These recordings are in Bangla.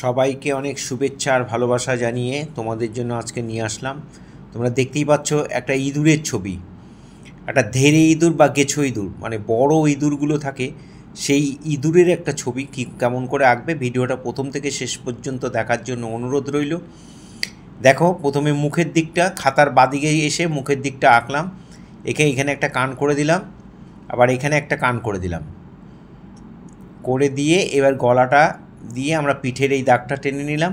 সবাইকে অনেক শুভেচ্ছা আর ভালোবাসা জানিয়ে তোমাদের জন্য আজকে নিয়ে আসলাম তোমরা দেখতেই পাচ্ছ একটা ইঁদুরের ছবি একটা ধেরে ইঁদুর বা গেছো ইঁদুর মানে বড় ইঁদুরগুলো থাকে সেই ইঁদুরের একটা ছবি কি কেমন করে আঁকবে ভিডিওটা প্রথম থেকে শেষ পর্যন্ত দেখার জন্য অনুরোধ রইল দেখো প্রথমে মুখের দিকটা খাতার বাদিকে এসে মুখের দিকটা আঁকলাম একে এখানে একটা কান করে দিলাম আবার এখানে একটা কান করে দিলাম করে দিয়ে এবার গলাটা দিয়ে আমরা পিঠের এই দাগটা টেনে নিলাম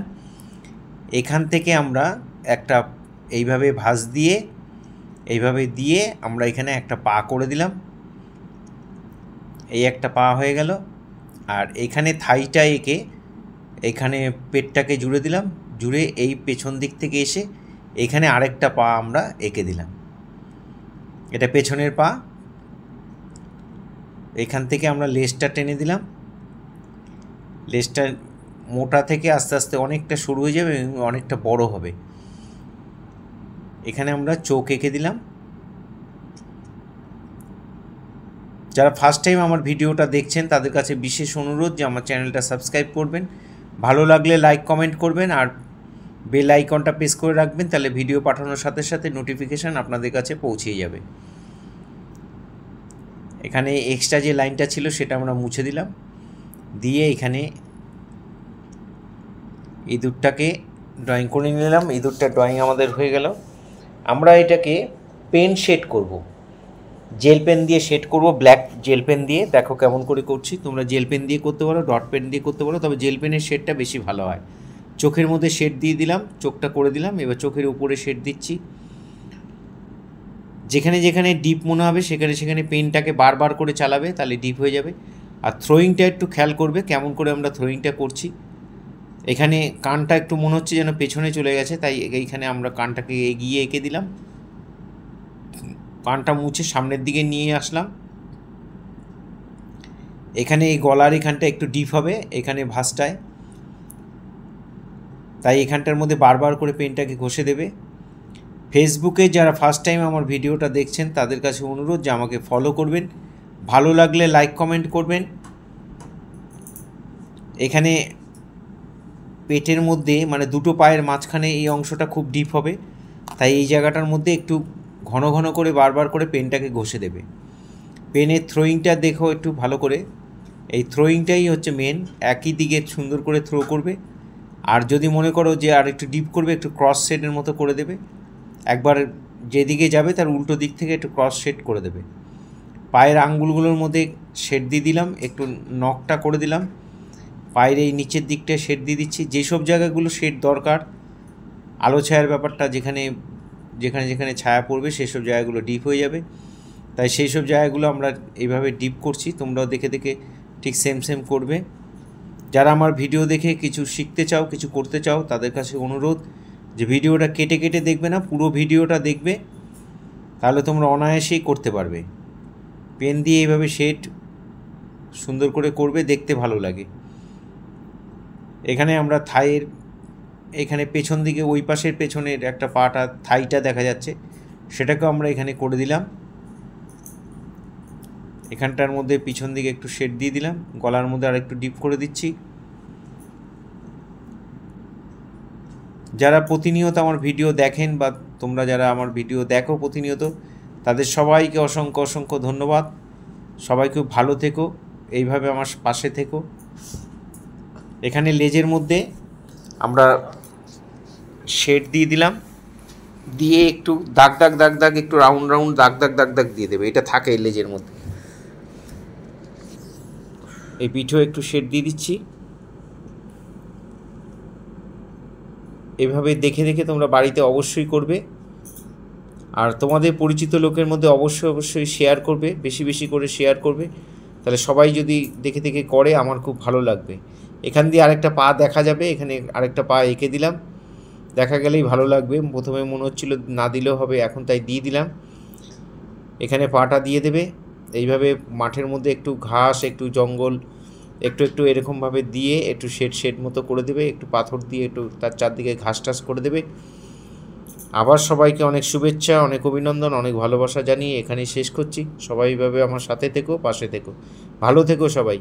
এখান থেকে আমরা একটা এইভাবে ভাঁজ দিয়ে এইভাবে দিয়ে আমরা এখানে একটা পা করে দিলাম এই একটা পা হয়ে গেল আর এখানে থাইটা এঁকে এখানে পেটটাকে জুড়ে দিলাম জুড়ে এই পেছন দিক থেকে এসে এখানে আরেকটা পা আমরা এঁকে দিলাম এটা পেছনের পা এখান থেকে আমরা লেজটা টেনে দিলাম লেজটা মোটা থেকে আস্তে আস্তে অনেকটা শুরু হয়ে যাবে এবং অনেকটা বড় হবে এখানে আমরা চোখ এঁকে দিলাম যারা ফার্স্ট টাইম আমার ভিডিওটা দেখছেন তাদের কাছে বিশেষ অনুরোধ যে আমার চ্যানেলটা সাবস্ক্রাইব করবেন ভালো লাগলে লাইক কমেন্ট করবেন আর বেল আইকনটা প্রেস করে রাখবেন তাহলে ভিডিও পাঠানোর সাথে সাথে নোটিফিকেশান আপনাদের কাছে পৌঁছে যাবে এখানে এক্সট্রা যে লাইনটা ছিল সেটা আমরা মুছে দিলাম দিয়ে এখানে ইঁদুরটাকে ড্রয়িং করে নিলাম ইঁদুরটা ড্রয়িং আমাদের হয়ে গেল আমরা এটাকে পেন শেড করব। জেল পেন দিয়ে শেড করব ব্ল্যাক জেল পেন দিয়ে দেখো কেমন করে করছি তোমরা জেল পেন দিয়ে করতে পারো ডট পেন দিয়ে করতে পারো তবে জেল পেনের শেডটা বেশি ভালো হয় চোখের মধ্যে শেড দিয়ে দিলাম চোখটা করে দিলাম এবার চোখের উপরে শেড দিচ্ছি যেখানে যেখানে ডিপ মনে হবে সেখানে সেখানে পেনটাকে বারবার করে চালাবে তাহলে ডিপ হয়ে যাবে আর থ্রোয়িংটা একটু খেয়াল করবে কেমন করে আমরা থ্রোয়িংটা করছি এখানে কানটা একটু মনে হচ্ছে যেন পেছনে চলে গেছে তাই এইখানে আমরা কানটাকে এগিয়ে এঁকে দিলাম কানটা মুছে সামনের দিকে নিয়ে আসলাম এখানে এই গলার এখানটা একটু ডিপ হবে এখানে ভাসটায় তাই এখানটার মধ্যে বারবার করে পেনটাকে ঘষে দেবে ফেসবুকে যারা ফার্স্ট টাইম আমার ভিডিওটা দেখছেন তাদের কাছে অনুরোধ যে আমাকে ফলো করবেন ভালো লাগলে লাইক কমেন্ট করবেন এখানে পেটের মধ্যে মানে দুটো পায়ের মাঝখানে এই অংশটা খুব ডিপ হবে তাই এই জায়গাটার মধ্যে একটু ঘন ঘন করে বারবার করে পেনটাকে ঘষে দেবে পেনের থ্রোয়িংটা দেখো একটু ভালো করে এই থ্রোয়িংটাই হচ্ছে মেন একই দিকে সুন্দর করে থ্রো করবে আর যদি মনে করো যে আর একটু ডিপ করবে একটু ক্রস শেডের মতো করে দেবে একবার যেদিকে যাবে তার উল্টো দিক থেকে একটু ক্রস শেড করে দেবে পায়ের আঙ্গুলগুলোর মধ্যে শেড দিয়ে দিলাম একটু নখটা করে দিলাম পায়ের এই নিচের দিকটা শেড দিয়ে দিচ্ছি যেসব জায়গাগুলো শেড দরকার আলো ছায়ার ব্যাপারটা যেখানে যেখানে যেখানে ছায়া পড়বে সেসব জায়গাগুলো ডিপ হয়ে যাবে তাই সেই সব জায়গাগুলো আমরা এইভাবে ডিপ করছি তোমরাও দেখে দেখে ঠিক সেম সেম করবে যারা আমার ভিডিও দেখে কিছু শিখতে চাও কিছু করতে চাও তাদের কাছে অনুরোধ যে ভিডিওটা কেটে কেটে দেখবে না পুরো ভিডিওটা দেখবে তাহলে তোমরা অনায়াসেই করতে পারবে পেন দিয়ে এইভাবে শেড সুন্দর করে করবে দেখতে ভালো লাগে এখানে আমরা থাইয়ের এখানে পেছন দিকে ওই পাশের পেছনের একটা পাটা থাইটা দেখা যাচ্ছে সেটাকেও আমরা এখানে করে দিলাম এখানটার মধ্যে পিছন দিকে একটু শেড দিয়ে দিলাম গলার মধ্যে আর একটু ডিপ করে দিচ্ছি যারা প্রতিনিয়ত আমার ভিডিও দেখেন বা তোমরা যারা আমার ভিডিও দেখো প্রতিনিয়ত তাদের সবাইকে অসংখ্য অসংখ্য ধন্যবাদ সবাই খুব ভালো থেকো এইভাবে আমার পাশে থেকো এখানে লেজের মধ্যে আমরা শেড দিয়ে দিলাম দিয়ে একটু দাগ দাগ দাগ দাগ একটু রাউন্ড রাউন্ড দাগ দাগ দাগ দাগ দিয়ে দেবে এটা থাকে লেজের মধ্যে এই পিঠেও একটু শেড দিয়ে দিচ্ছি এভাবে দেখে দেখে তোমরা বাড়িতে অবশ্যই করবে আর তোমাদের পরিচিত লোকের মধ্যে অবশ্যই অবশ্যই শেয়ার করবে বেশি বেশি করে শেয়ার করবে তাহলে সবাই যদি দেখে দেখে করে আমার খুব ভালো লাগবে এখান দিয়ে আরেকটা পা দেখা যাবে এখানে আরেকটা পা এঁকে দিলাম দেখা গেলেই ভালো লাগবে প্রথমে মনে হচ্ছিল না দিলেও হবে এখন তাই দিয়ে দিলাম এখানে পাটা দিয়ে দেবে এইভাবে মাঠের মধ্যে একটু ঘাস একটু জঙ্গল একটু একটু এরকমভাবে দিয়ে একটু শেড শেড মতো করে দেবে একটু পাথর দিয়ে একটু তার চারদিকে ঘাস টাস করে দেবে আবার সবাইকে অনেক শুভেচ্ছা অনেক অভিনন্দন অনেক ভালোবাসা জানিয়ে এখানেই শেষ করছি সবাই আমার সাথে থেকো পাশে থেকো ভালো থেকো সবাই